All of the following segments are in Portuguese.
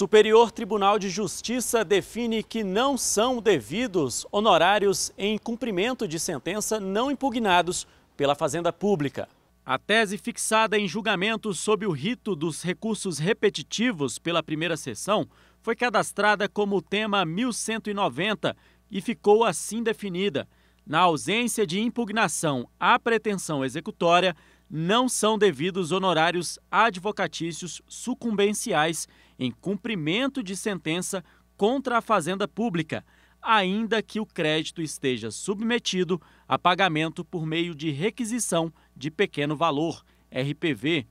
Superior Tribunal de Justiça define que não são devidos honorários em cumprimento de sentença não impugnados pela Fazenda Pública. A tese fixada em julgamento sob o rito dos recursos repetitivos pela primeira sessão foi cadastrada como tema 1190 e ficou assim definida. Na ausência de impugnação à pretensão executória, não são devidos honorários advocatícios sucumbenciais em cumprimento de sentença contra a Fazenda Pública, ainda que o crédito esteja submetido a pagamento por meio de requisição de pequeno valor, RPV.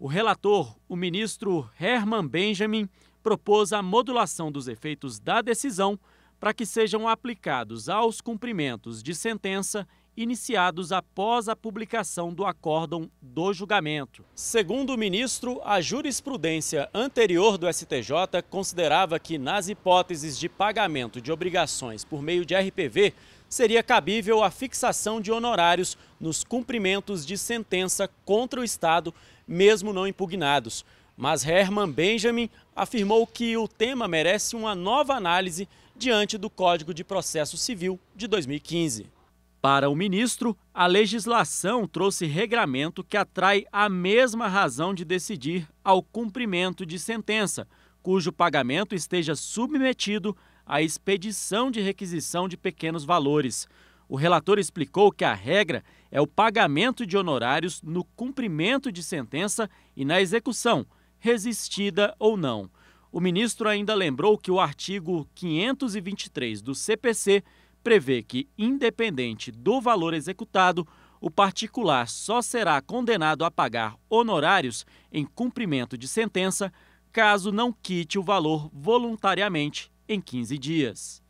O relator, o ministro Herman Benjamin, propôs a modulação dos efeitos da decisão para que sejam aplicados aos cumprimentos de sentença iniciados após a publicação do acórdão do julgamento. Segundo o ministro, a jurisprudência anterior do STJ considerava que, nas hipóteses de pagamento de obrigações por meio de RPV, seria cabível a fixação de honorários nos cumprimentos de sentença contra o Estado, mesmo não impugnados. Mas Herman Benjamin afirmou que o tema merece uma nova análise diante do Código de Processo Civil de 2015. Para o ministro, a legislação trouxe regramento que atrai a mesma razão de decidir ao cumprimento de sentença, cujo pagamento esteja submetido à expedição de requisição de pequenos valores. O relator explicou que a regra é o pagamento de honorários no cumprimento de sentença e na execução, resistida ou não. O ministro ainda lembrou que o artigo 523 do CPC prevê que, independente do valor executado, o particular só será condenado a pagar honorários em cumprimento de sentença caso não quite o valor voluntariamente em 15 dias.